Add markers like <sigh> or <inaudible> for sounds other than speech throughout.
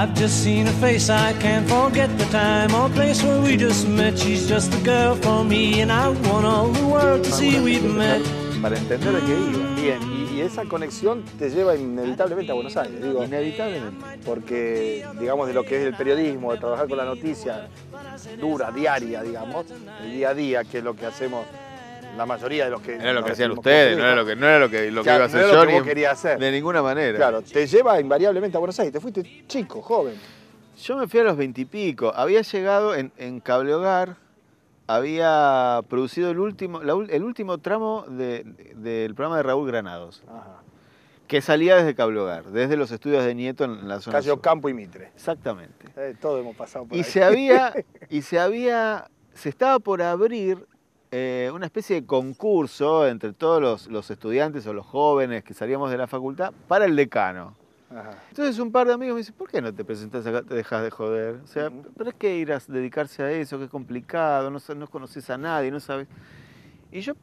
I've just seen her face, I can't forget the time or place where we just met. She's just the girl for me, and I want all the world to see we've met. Para entender de qué iba. Bien, y, y, esa conexión te lleva inevitablemente a Buenos Aires, digo. Inevitablemente. Porque, digamos, de lo que es el periodismo, de trabajar con la noticia dura, diaria, digamos, el día a día, que es lo que hacemos la mayoría de los que... Era lo que hacían ustedes, no era lo que, iba a hacer no era lo Que quería hacer. De ninguna manera. Claro, te lleva invariablemente a Buenos Aires. Te fuiste chico, joven. Yo me fui a los veintipico. Había llegado en, en Cable Hogar, había producido el último, el último tramo del programa de Raúl Granados. Ajá. Que salía desde Cable Hogar, desde los estudios de Nieto en la zona. Campo y Mitre. Exactamente. Eh, todo hemos pasado por y Se había, <laughs> y se había. Se estaba por abrir eh, una especie de concurso entre todos los, estudiantes o los jóvenes que salíamos de la facultad para el decano. Entonces un par de amigos me dicen, ¿por qué no te presentás acá, te dejas de joder? O sea, ¿pero es que ir a dedicarse a eso? qué complicado, no, no conoces a nadie, no sabes. Y yo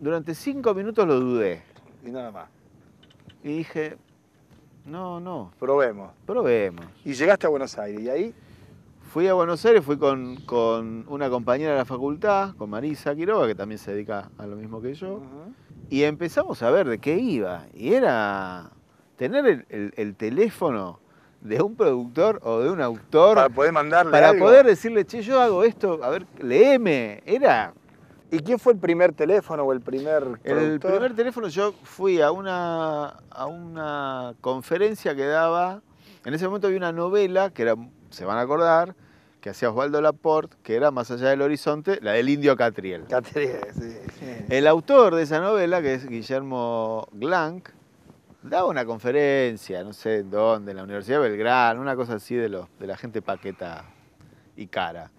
durante cinco minutos lo dudé. Y nada más. Y dije, no, no. Probemos. Probemos. Y llegaste a Buenos Aires, ¿y ahí? fui a Buenos Aires, fui con, una compañera de la facultad, con Marisa Quiroga, que también se dedica a lo mismo que yo, y empezamos a ver de qué iba. Y era tener el, teléfono de un productor o de un autor. Para poder mandarle. Para poder decirle, che, yo hago esto, a ver, leeme. Era. ¿Y quién fue el primer teléfono o el primer.? Productor? El primer teléfono, yo fui a una, a una conferencia que daba en ese momento había una novela que era, se van a acordar, que hacía Osvaldo Laporte, que era Más allá del horizonte, la del indio Catriel. Catriel, sí, El autor de esa novela, que es Guillermo Glank, daba una conferencia, no sé en dónde, en la Universidad de Belgrano, una cosa así de, de la gente paqueta y cara.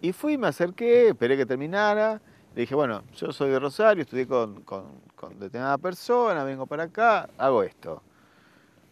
Y fui, me acerqué, esperé que terminara. Le dije, bueno, yo soy de Rosario, estudié con, con determinada persona, vengo para acá, hago esto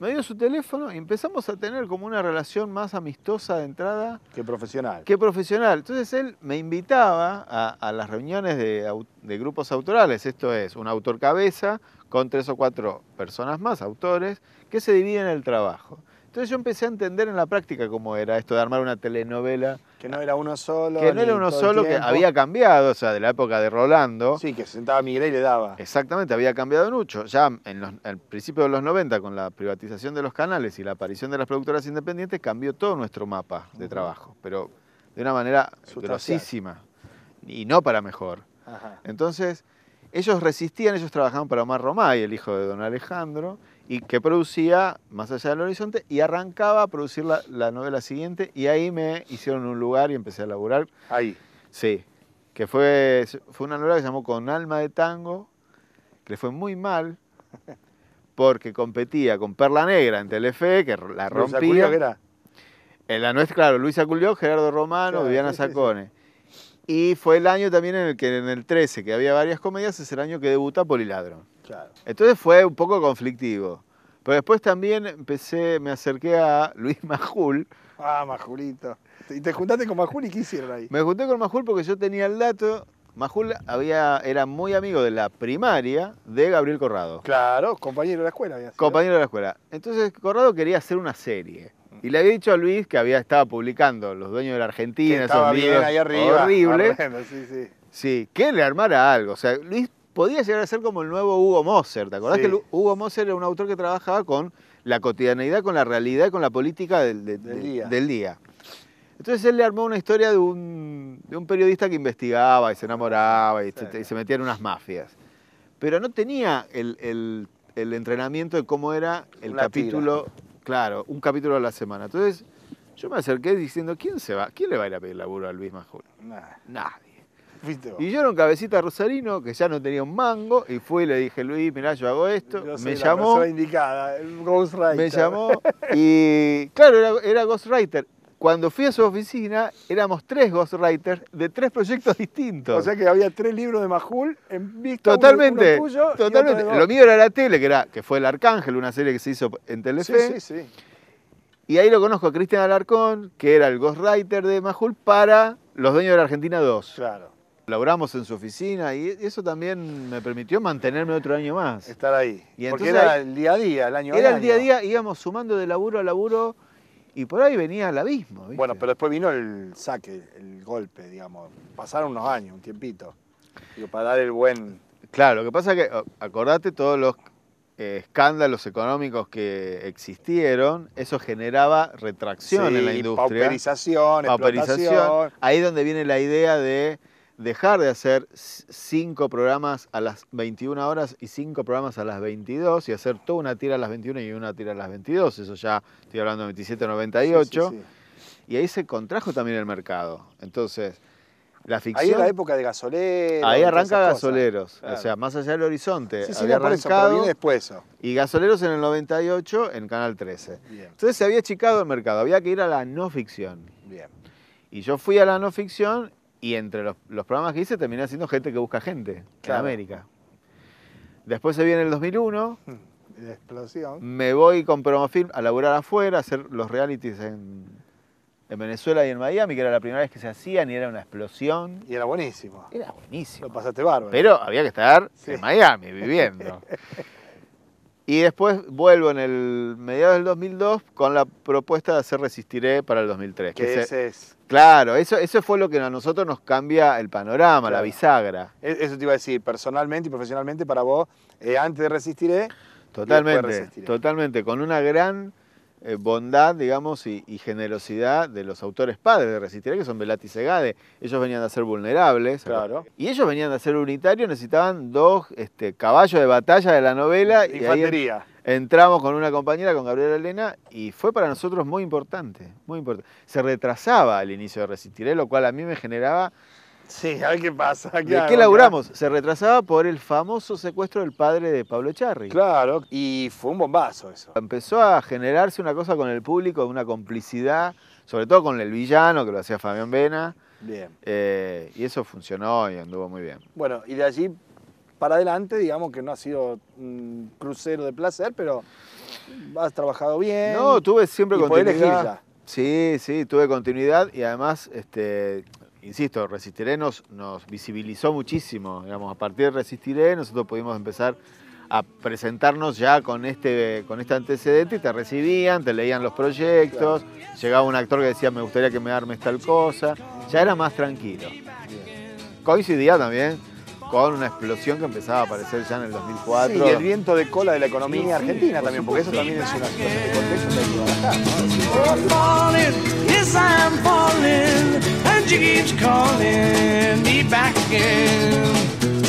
me dio su teléfono y empezamos a tener como una relación más amistosa de entrada. Que profesional. Que profesional. Entonces él me invitaba a, las reuniones de, de, grupos autorales, esto es, un autor cabeza con tres o cuatro personas más, autores, que se dividen el trabajo. Entonces yo empecé a entender en la práctica cómo era esto de armar una telenovela. Que no era uno solo. Que no era uno solo, que había cambiado, o sea, de la época de Rolando. Sí, que sentaba Miguel y le daba. Exactamente, había cambiado mucho. Ya en los, principio de los 90, con la privatización de los canales y la aparición de las productoras independientes, cambió todo nuestro mapa de trabajo, pero de una manera grosísima y no para mejor. Entonces, ellos resistían, ellos trabajaban para Omar Romay, el hijo de don Alejandro, y que producía Más allá del horizonte y arrancaba a producir la, novela siguiente y ahí me hicieron un lugar y empecé a laburar. Ahí. Sí, que fue, fue una novela que se llamó Con alma de tango, que le fue muy mal porque competía con Perla Negra en Telefe, que la rompía. ¿Luisa era? En la nuestra, claro, Luisa Culió, Gerardo Romano, Viviana Sacone. Y fue el año también en el que en el 13, que había varias comedias, es el año que debuta Poliladro. Entonces fue un poco conflictivo. Pero después también empecé, me acerqué a Luis <laughs> Majul. Ah, Majulito. ¿Y te juntaste con Majul y qué hicieron ahí? Me junté con Majul porque yo tenía el dato. Majul había, era muy amigo de la primaria de Gabriel Corrado. Claro, compañero de la escuela. Compañero de la escuela. Entonces Corrado quería hacer una serie. Y le había dicho a Luis que había estaba publicando Los Dueños de la Argentina, esos bien ahí arriba, horrible. sí, sí. sí, que le armara algo. O sea, Luis podía llegar a ser como el nuevo Hugo Moser. ¿Te acordás que Hugo Moser era un autor que trabajaba con la cotidianeidad, con la realidad, con la política del, día. Entonces él le armó una historia de un, periodista que investigaba y se enamoraba y, se metía en unas mafias. Pero no tenía el, entrenamiento de cómo era el capítulo, claro, un capítulo a la semana. Entonces yo me acerqué diciendo, ¿quién se va? ¿Quién le va a ir a pedir laburo a Luis Majul? Nadie. Y yo era un cabecita rosarino que ya no tenía un mango y fui y le dije, Luis, mirá, yo hago esto. me llamó. La indicada, el ghostwriter. Me llamó <laughs> y claro, era, ghostwriter cuando fui a su oficina, éramos tres ghostwriters de tres proyectos distintos. O sea que había tres libros de Majul en visto Totalmente, totalmente. Lo mío era la tele, que, era, que fue El Arcángel, una serie que se hizo en Telefe. Sí, sí, Y ahí lo conozco a Cristian Alarcón, que era el ghostwriter de Majul para Los Dueños de la Argentina 2. Claro laburamos en su oficina e-, y eso también me permitió mantenerme otro año más. Estar ahí. Y Porque era el día a día, el año Era el día a día, íbamos sumando de laburo a laburo y por ahí venía el abismo. Bueno, pero después vino el saque, el golpe, digamos. Pasaron unos años, un tiempito. Digo, para dar el buen. Claro, lo que pasa es que, acordate, todos los eh, escándalos económicos que existieron, eso generaba retracción en la industria. Pauperización, pauperización. Ahí es donde viene la idea de dejar de hacer cinco programas a las 21 horas y cinco programas a las 22 y hacer toda una tira a las 21 y una tira a las 22. Eso ya estoy hablando de 27, 98. Y ahí se contrajo también el mercado. Entonces, la ficción. Ahí es la época de gasoleros. Ahí arranca gasoleros. O sea, más allá del horizonte. Sí, había arrancado. bien después Y gasoleros en el 98 en Canal 13. Entonces se había achicado el mercado. Había que ir a la no ficción. Bien. Y yo fui a la no ficción y entre los, programas que hice terminé haciendo Gente que busca gente en América. Después se viene el 2001. Hmm, la explosión. Me voy con Promofilm a laburar afuera, a hacer los realities en, Venezuela y en Miami, que era la primera vez que se hacían y era una explosión. Y era buenísimo. Era buenísimo. Lo pasaste bárbaro. Pero había que estar en Miami viviendo. <laughs> Y después vuelvo en el mediados del 2002 con la propuesta de hacer Resistiré para el 2003. qué ese es. Claro, eso, eso fue lo que a nosotros nos cambia el panorama, la bisagra. E, eso te iba a decir, personalmente y profesionalmente para vos, eh, antes de Resistiré. Totalmente, de resistiré. totalmente, con una gran eh, bondad, digamos, y, generosidad de los autores padres de Resistiré, que son Velati y Segade. Ellos venían a ser vulnerables. Claro. Y ellos venían a ser unitarios, necesitaban dos este, caballos de batalla de la novela. y entramos con una compañera, con Gabriela Elena, y fue para nosotros muy importante, muy importante. Se retrasaba el inicio de Resistiré, lo cual a mí me generaba Sí, a ver qué pasa. ¿De qué laburamos? Se retrasaba por el famoso secuestro del padre de Pablo Charri. Claro, y fue un bombazo eso. Empezó a generarse una cosa con el público, una complicidad, sobre todo con el villano que lo hacía Fabián Vena. Bien. Eh, y eso funcionó y anduvo muy bien. Bueno, y de allí para adelante, digamos que no ha sido un crucero de placer, pero has trabajado bien. No, tuve siempre continuidad. Elegir ya. Sí, sí, tuve continuidad y además este, insisto, Resistiré nos, visibilizó muchísimo. Digamos, a partir de Resistiré nosotros pudimos empezar a presentarnos ya con este, con este antecedente y te recibían, te leían los proyectos, llegaba un actor que decía me gustaría que me armes tal cosa, ya era más tranquilo. Coincidía también con una explosión que empezaba a aparecer ya en el 2004. y el viento de cola de la economía argentina también, porque eso también es una situación de que